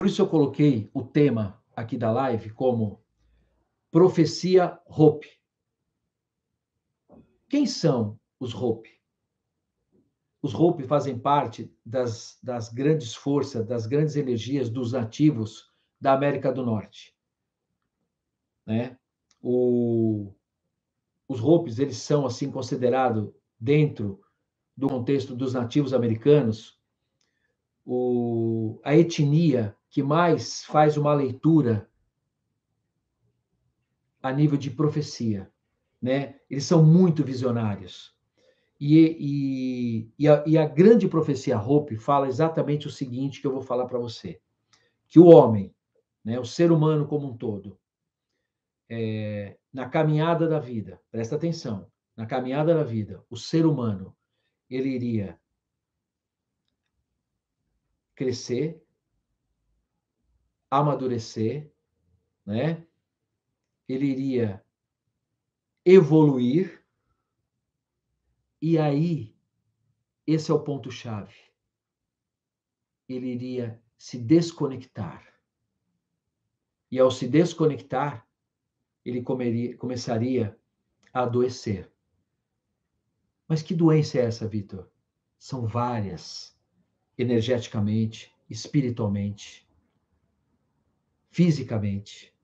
Por isso eu coloquei o tema aqui da live como Profecia Hope. Quem são os Hope? Os Hope fazem parte das, das grandes forças, das grandes energias dos nativos da América do Norte. Né? O, os Hopes, eles são assim considerados dentro do contexto dos nativos americanos o, a etnia que mais faz uma leitura a nível de profecia, né? Eles são muito visionários. E, e, e, a, e a, grande profecia Hope fala exatamente o seguinte que eu vou falar para você. Que o homem, né, o ser humano como um todo, é, na caminhada da vida, presta atenção, na caminhada da vida, o ser humano, ele iria crescer, amadurecer, né? Ele iria evoluir. E aí, esse é o ponto chave. Ele iria se desconectar. E ao se desconectar, ele comeria, começaria a adoecer. Mas que doença é essa, Vitor? São várias, energeticamente, espiritualmente fisicamente.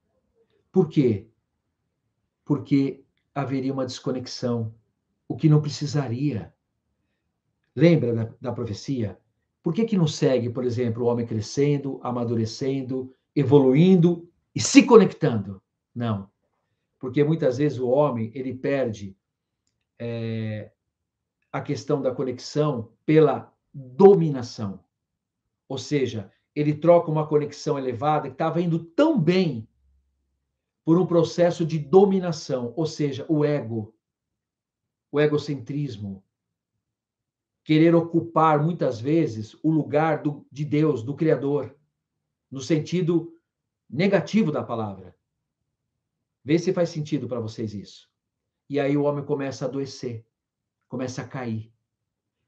Por quê? Porque haveria uma desconexão, o que não precisaria. Lembra da, da profecia? Por que, que não segue, por exemplo, o homem crescendo, amadurecendo, evoluindo e se conectando? Não. Porque muitas vezes o homem ele perde é, a questão da conexão pela dominação. Ou seja, ele troca uma conexão elevada que estava indo tão bem por um processo de dominação, ou seja, o ego, o egocentrismo, querer ocupar muitas vezes o lugar do, de Deus, do Criador, no sentido negativo da palavra. Vê se faz sentido para vocês isso. E aí o homem começa a adoecer, começa a cair.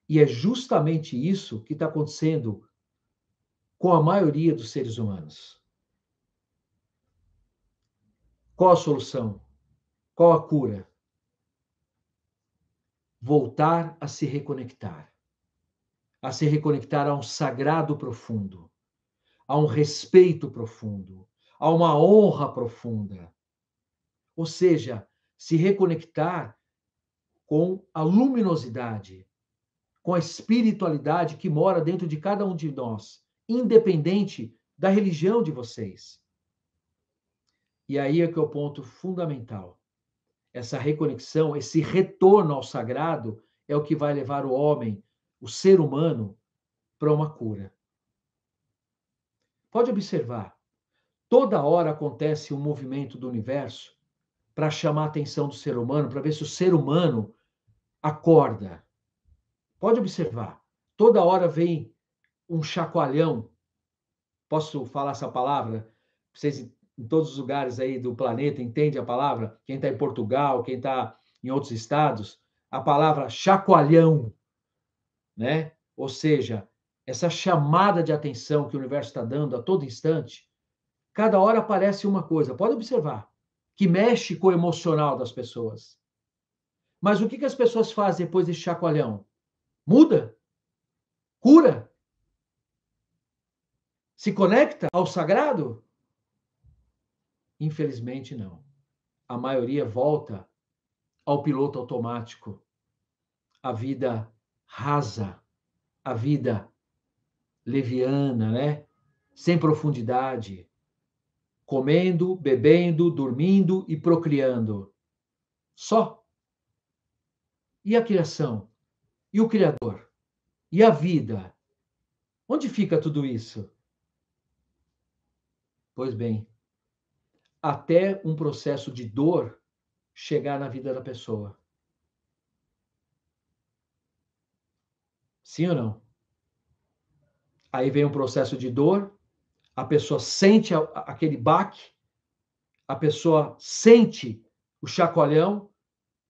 E é justamente isso que está acontecendo com a maioria dos seres humanos. Qual a solução? Qual a cura? Voltar a se reconectar. A se reconectar a um sagrado profundo, a um respeito profundo, a uma honra profunda. Ou seja, se reconectar com a luminosidade, com a espiritualidade que mora dentro de cada um de nós independente da religião de vocês. E aí é que é o ponto fundamental. Essa reconexão, esse retorno ao sagrado é o que vai levar o homem, o ser humano, para uma cura. Pode observar, toda hora acontece um movimento do universo para chamar a atenção do ser humano, para ver se o ser humano acorda. Pode observar, toda hora vem um chacoalhão. Posso falar essa palavra? Vocês em todos os lugares aí do planeta entendem a palavra? Quem está em Portugal, quem está em outros estados, a palavra chacoalhão, né? Ou seja, essa chamada de atenção que o universo está dando a todo instante, cada hora aparece uma coisa. Pode observar que mexe com o emocional das pessoas. Mas o que, que as pessoas fazem depois desse chacoalhão? Muda? Cura? se conecta ao sagrado? Infelizmente, não. A maioria volta ao piloto automático, à vida rasa, à vida leviana, né? Sem profundidade, comendo, bebendo, dormindo e procriando. Só. E a criação? E o Criador? E a vida? Onde fica tudo isso? Pois bem, até um processo de dor chegar na vida da pessoa. Sim ou não? Aí vem um processo de dor, a pessoa sente aquele baque, a pessoa sente o chacoalhão,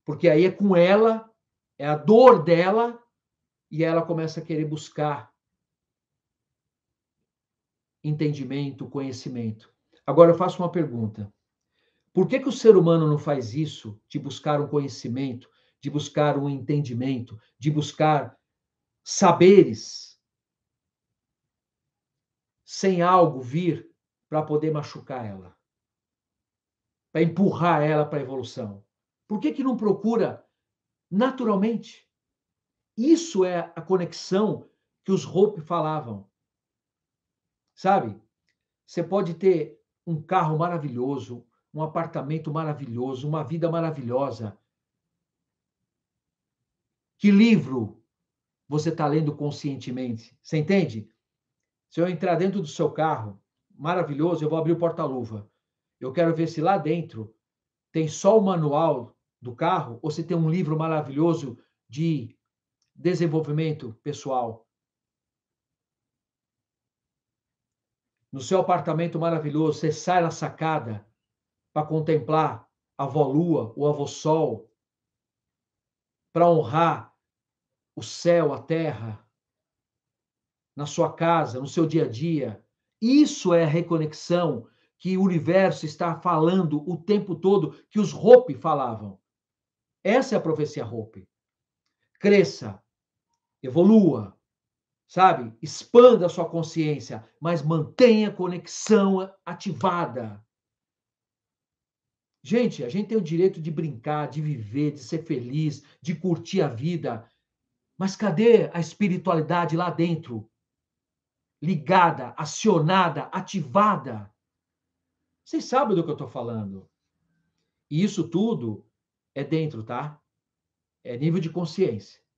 porque aí é com ela, é a dor dela, e ela começa a querer buscar entendimento, conhecimento. Agora eu faço uma pergunta. Por que, que o ser humano não faz isso de buscar um conhecimento, de buscar um entendimento, de buscar saberes, sem algo vir para poder machucar ela, para empurrar ela para a evolução? Por que, que não procura naturalmente? Isso é a conexão que os Hope falavam. Sabe? Você pode ter um carro maravilhoso, um apartamento maravilhoso, uma vida maravilhosa. Que livro você está lendo conscientemente? Você entende? Se eu entrar dentro do seu carro, maravilhoso, eu vou abrir o porta-luva. Eu quero ver se lá dentro tem só o manual do carro ou se tem um livro maravilhoso de desenvolvimento pessoal. no seu apartamento maravilhoso, você sai na sacada para contemplar a avó Lua, o avô Sol, para honrar o céu, a terra, na sua casa, no seu dia a dia. Isso é a reconexão que o universo está falando o tempo todo, que os Hopi falavam. Essa é a profecia Hopi. Cresça, evolua, sabe? Expanda a sua consciência, mas mantenha a conexão ativada. Gente, a gente tem o direito de brincar, de viver, de ser feliz, de curtir a vida. Mas cadê a espiritualidade lá dentro? Ligada, acionada, ativada. Vocês sabem do que eu estou falando. E isso tudo é dentro, tá? É nível de consciência.